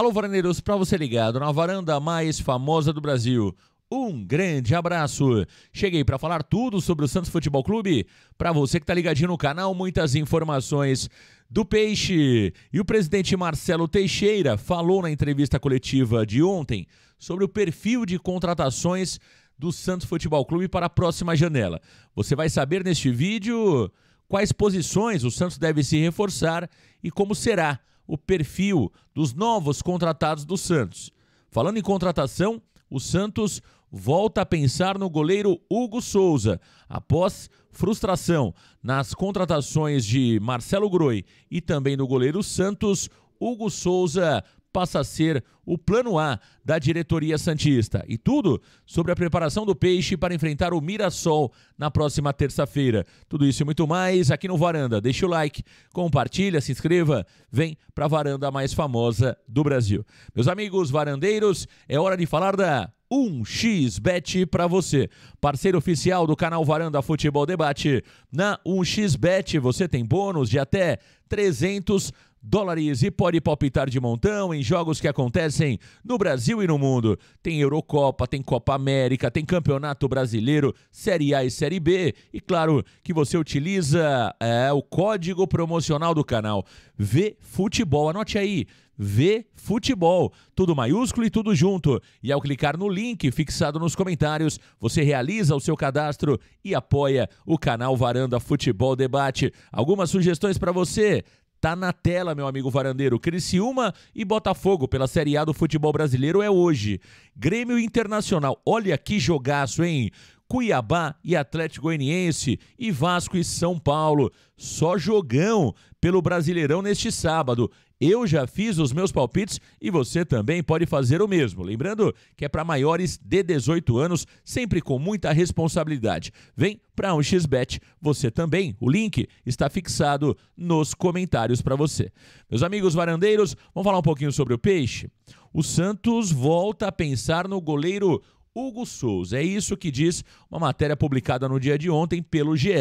Alô, varaneiros, para você ligado na varanda mais famosa do Brasil. Um grande abraço. Cheguei para falar tudo sobre o Santos Futebol Clube. Para você que está ligadinho no canal, muitas informações do Peixe. E o presidente Marcelo Teixeira falou na entrevista coletiva de ontem sobre o perfil de contratações do Santos Futebol Clube para a próxima janela. Você vai saber neste vídeo quais posições o Santos deve se reforçar e como será o perfil dos novos contratados do Santos. Falando em contratação, o Santos volta a pensar no goleiro Hugo Souza, após frustração nas contratações de Marcelo Groi e também do goleiro Santos. Hugo Souza passa a ser o plano A da diretoria Santista. E tudo sobre a preparação do peixe para enfrentar o Mirassol na próxima terça-feira. Tudo isso e muito mais aqui no Varanda. Deixa o like, compartilha, se inscreva, vem para a varanda mais famosa do Brasil. Meus amigos varandeiros, é hora de falar da 1xBet para você. Parceiro oficial do canal Varanda Futebol Debate. Na 1xBet você tem bônus de até 300 dólares e pode palpitar de montão em jogos que acontecem no Brasil e no mundo. Tem Eurocopa, tem Copa América, tem Campeonato Brasileiro, Série A e Série B. E claro que você utiliza é, o código promocional do canal. V Futebol, anote aí. V Futebol, tudo maiúsculo e tudo junto. E ao clicar no link fixado nos comentários, você realiza o seu cadastro e apoia o canal Varanda Futebol Debate. Algumas sugestões para você? Tá na tela, meu amigo varandeiro. Criciúma e Botafogo pela Série A do futebol brasileiro é hoje. Grêmio Internacional. Olha que jogaço, hein? Cuiabá e Atlético Goianiense e Vasco e São Paulo. Só jogão pelo Brasileirão neste sábado. Eu já fiz os meus palpites e você também pode fazer o mesmo. Lembrando que é para maiores de 18 anos, sempre com muita responsabilidade. Vem para um XBET você também. O link está fixado nos comentários para você. Meus amigos varandeiros, vamos falar um pouquinho sobre o peixe? O Santos volta a pensar no goleiro Hugo Souza. É isso que diz uma matéria publicada no dia de ontem pelo GE.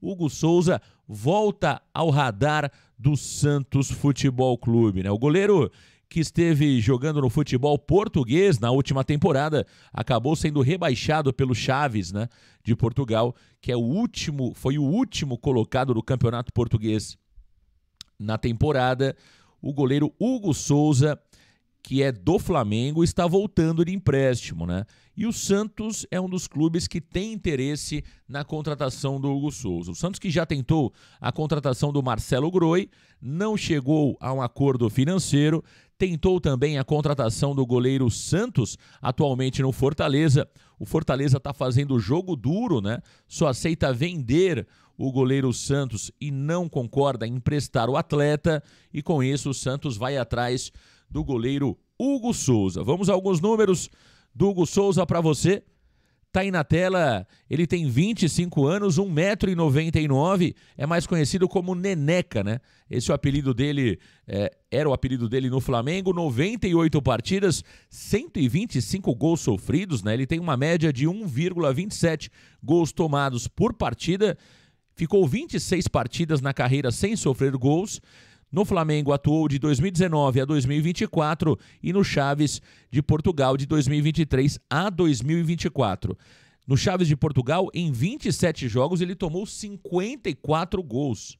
Hugo Souza volta ao radar do Santos Futebol Clube. Né? O goleiro que esteve jogando no futebol português na última temporada, acabou sendo rebaixado pelo Chaves, né, de Portugal, que é o último, foi o último colocado do Campeonato Português na temporada. O goleiro Hugo Souza que é do Flamengo, está voltando de empréstimo, né? E o Santos é um dos clubes que tem interesse na contratação do Hugo Souza. O Santos que já tentou a contratação do Marcelo Groi, não chegou a um acordo financeiro, tentou também a contratação do goleiro Santos, atualmente no Fortaleza. O Fortaleza está fazendo jogo duro, né? Só aceita vender o goleiro Santos e não concorda em emprestar o atleta, e com isso o Santos vai atrás do goleiro Hugo Souza. Vamos a alguns números do Hugo Souza para você. Tá aí na tela, ele tem 25 anos, 1,99m, é mais conhecido como Neneca, né? Esse é o apelido dele, é, era o apelido dele no Flamengo, 98 partidas, 125 gols sofridos, né? Ele tem uma média de 1,27 gols tomados por partida, ficou 26 partidas na carreira sem sofrer gols, no Flamengo atuou de 2019 a 2024 e no Chaves de Portugal de 2023 a 2024. No Chaves de Portugal, em 27 jogos, ele tomou 54 gols.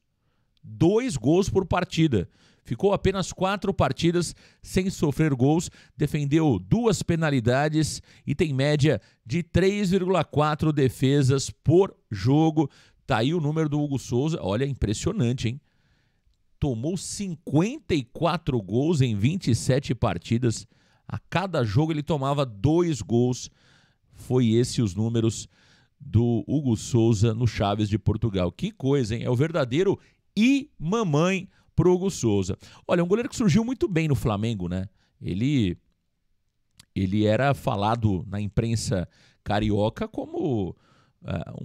Dois gols por partida. Ficou apenas quatro partidas sem sofrer gols, defendeu duas penalidades e tem média de 3,4 defesas por jogo. Tá aí o número do Hugo Souza. Olha, impressionante, hein? tomou 54 gols em 27 partidas. A cada jogo ele tomava dois gols. Foi esse os números do Hugo Souza no Chaves de Portugal. Que coisa, hein? É o verdadeiro e mamãe pro Hugo Souza. Olha, um goleiro que surgiu muito bem no Flamengo, né? Ele ele era falado na imprensa carioca como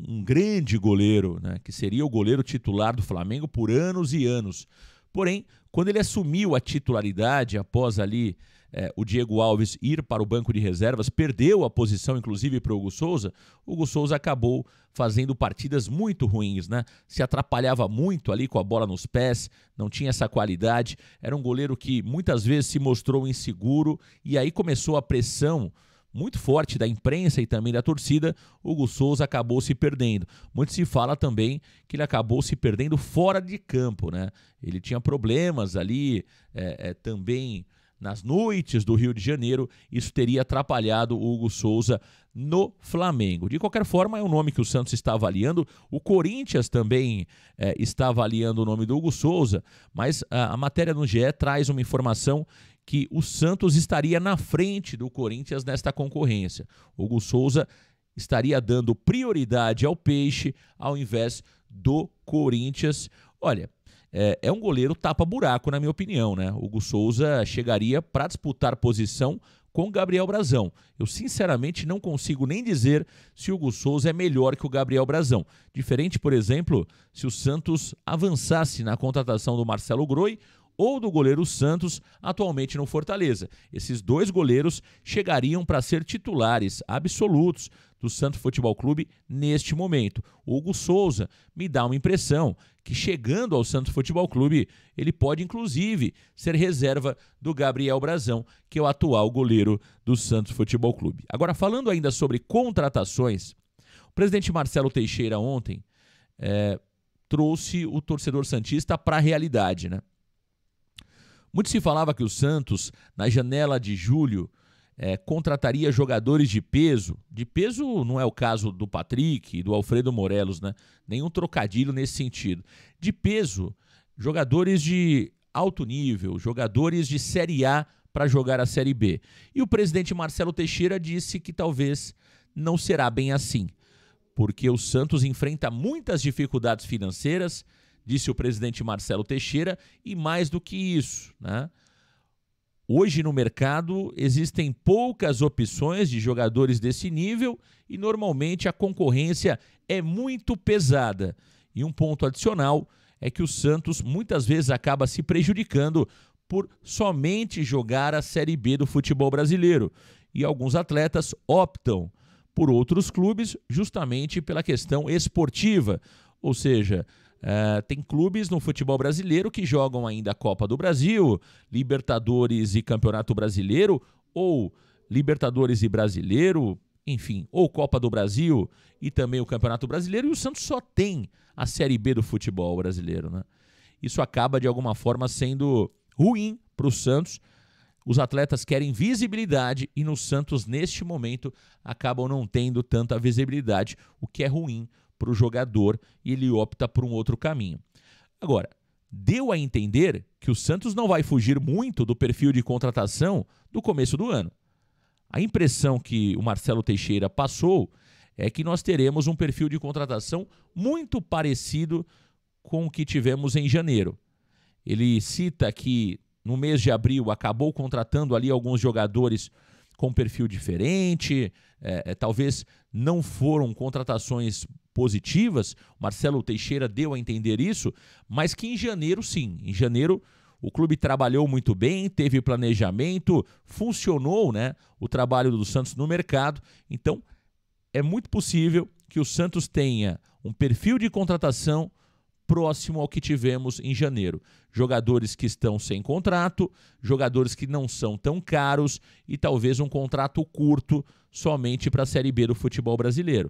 um grande goleiro, né, que seria o goleiro titular do Flamengo por anos e anos. Porém, quando ele assumiu a titularidade após ali é, o Diego Alves ir para o banco de reservas, perdeu a posição, inclusive, para o Hugo Souza, o Hugo Souza acabou fazendo partidas muito ruins, né? Se atrapalhava muito ali com a bola nos pés, não tinha essa qualidade. Era um goleiro que muitas vezes se mostrou inseguro e aí começou a pressão muito forte da imprensa e também da torcida, Hugo Souza acabou se perdendo. Muito se fala também que ele acabou se perdendo fora de campo, né? Ele tinha problemas ali é, é, também nas noites do Rio de Janeiro, isso teria atrapalhado o Hugo Souza no Flamengo. De qualquer forma, é um nome que o Santos está avaliando, o Corinthians também é, está avaliando o nome do Hugo Souza, mas a, a matéria no GE traz uma informação que o Santos estaria na frente do Corinthians nesta concorrência. Hugo Souza estaria dando prioridade ao Peixe ao invés do Corinthians. Olha, é, é um goleiro tapa-buraco, na minha opinião, né? Hugo Souza chegaria para disputar posição com Gabriel Brazão. Eu sinceramente não consigo nem dizer se o Hugo Souza é melhor que o Gabriel Brazão. Diferente, por exemplo, se o Santos avançasse na contratação do Marcelo Groi, ou do goleiro Santos, atualmente no Fortaleza. Esses dois goleiros chegariam para ser titulares absolutos do Santos Futebol Clube neste momento. Hugo Souza me dá uma impressão que chegando ao Santos Futebol Clube, ele pode inclusive ser reserva do Gabriel Brazão, que é o atual goleiro do Santos Futebol Clube. Agora, falando ainda sobre contratações, o presidente Marcelo Teixeira ontem é, trouxe o torcedor Santista para a realidade, né? Muito se falava que o Santos, na janela de julho, é, contrataria jogadores de peso. De peso não é o caso do Patrick e do Alfredo Morelos, né? Nenhum trocadilho nesse sentido. De peso, jogadores de alto nível, jogadores de Série A para jogar a Série B. E o presidente Marcelo Teixeira disse que talvez não será bem assim, porque o Santos enfrenta muitas dificuldades financeiras disse o presidente Marcelo Teixeira, e mais do que isso, né? Hoje no mercado existem poucas opções de jogadores desse nível e normalmente a concorrência é muito pesada. E um ponto adicional é que o Santos muitas vezes acaba se prejudicando por somente jogar a Série B do futebol brasileiro. E alguns atletas optam por outros clubes justamente pela questão esportiva, ou seja, é, tem clubes no futebol brasileiro que jogam ainda a Copa do Brasil, Libertadores e Campeonato Brasileiro, ou Libertadores e Brasileiro, enfim, ou Copa do Brasil e também o Campeonato Brasileiro, e o Santos só tem a Série B do futebol brasileiro. Né? Isso acaba, de alguma forma, sendo ruim para o Santos. Os atletas querem visibilidade e no Santos, neste momento, acabam não tendo tanta visibilidade, o que é ruim para o jogador e ele opta por um outro caminho. Agora, deu a entender que o Santos não vai fugir muito do perfil de contratação do começo do ano. A impressão que o Marcelo Teixeira passou é que nós teremos um perfil de contratação muito parecido com o que tivemos em janeiro. Ele cita que no mês de abril acabou contratando ali alguns jogadores com perfil diferente, é, é talvez não foram contratações positivas, Marcelo Teixeira deu a entender isso, mas que em janeiro sim, em janeiro o clube trabalhou muito bem, teve planejamento, funcionou, né, o trabalho do Santos no mercado. Então, é muito possível que o Santos tenha um perfil de contratação próximo ao que tivemos em janeiro. Jogadores que estão sem contrato, jogadores que não são tão caros e talvez um contrato curto somente para a Série B do futebol brasileiro.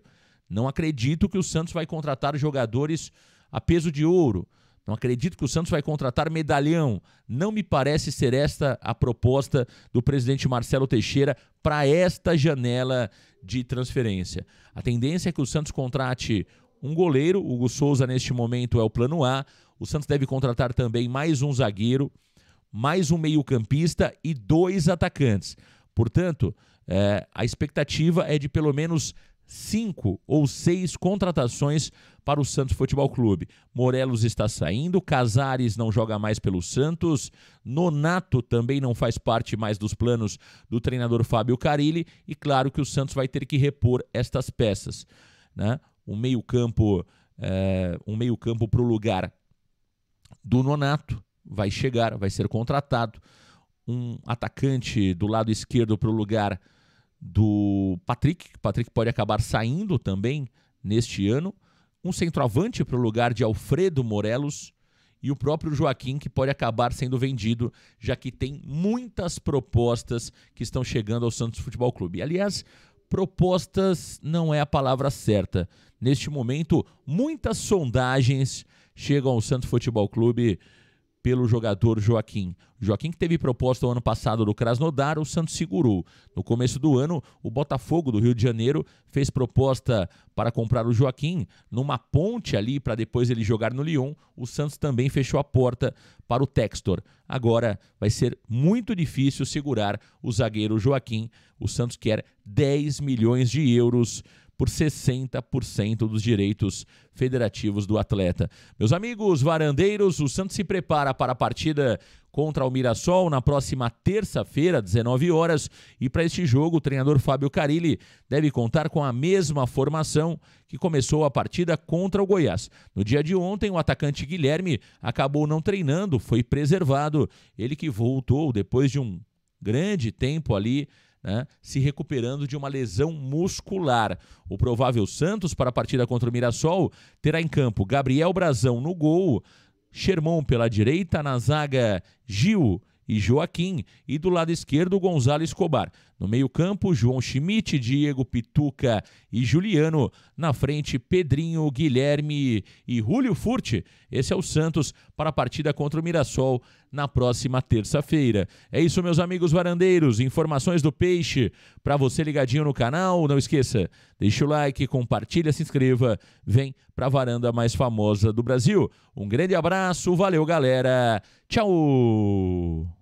Não acredito que o Santos vai contratar jogadores a peso de ouro. Não acredito que o Santos vai contratar medalhão. Não me parece ser esta a proposta do presidente Marcelo Teixeira para esta janela de transferência. A tendência é que o Santos contrate um goleiro, o Hugo Souza neste momento é o plano A. O Santos deve contratar também mais um zagueiro, mais um meio-campista e dois atacantes. Portanto, é, a expectativa é de pelo menos cinco ou seis contratações para o Santos Futebol Clube. Morelos está saindo, Casares não joga mais pelo Santos, Nonato também não faz parte mais dos planos do treinador Fábio Carilli e claro que o Santos vai ter que repor estas peças. Né? Um meio-campo é, um meio campo para o lugar do Nonato vai chegar, vai ser contratado. Um atacante do lado esquerdo para o lugar do Patrick. Patrick pode acabar saindo também neste ano. Um centroavante para o lugar de Alfredo Morelos e o próprio Joaquim, que pode acabar sendo vendido, já que tem muitas propostas que estão chegando ao Santos Futebol Clube. Aliás, propostas não é a palavra certa. Neste momento, muitas sondagens chegam ao Santos Futebol Clube pelo jogador Joaquim. Joaquim que teve proposta o ano passado do Krasnodar, o Santos segurou. No começo do ano, o Botafogo do Rio de Janeiro fez proposta para comprar o Joaquim numa ponte ali para depois ele jogar no Lyon. O Santos também fechou a porta para o Textor. Agora vai ser muito difícil segurar o zagueiro Joaquim. O Santos quer 10 milhões de euros por 60% dos direitos federativos do atleta. Meus amigos varandeiros, o Santos se prepara para a partida contra o Mirassol na próxima terça-feira, 19 horas, e para este jogo o treinador Fábio Carilli deve contar com a mesma formação que começou a partida contra o Goiás. No dia de ontem, o atacante Guilherme acabou não treinando, foi preservado, ele que voltou depois de um grande tempo ali né, se recuperando de uma lesão muscular. O provável Santos, para a partida contra o Mirassol, terá em campo Gabriel Brazão no gol, Sherman pela direita, na zaga Gil e Joaquim, e do lado esquerdo Gonzalo Escobar. No meio-campo, João Schmidt, Diego Pituca e Juliano. Na frente, Pedrinho, Guilherme e Julio Furti. Esse é o Santos para a partida contra o Mirassol na próxima terça-feira. É isso, meus amigos varandeiros. Informações do Peixe para você ligadinho no canal. Não esqueça, deixa o like, compartilha, se inscreva. Vem para a varanda mais famosa do Brasil. Um grande abraço, valeu, galera. Tchau!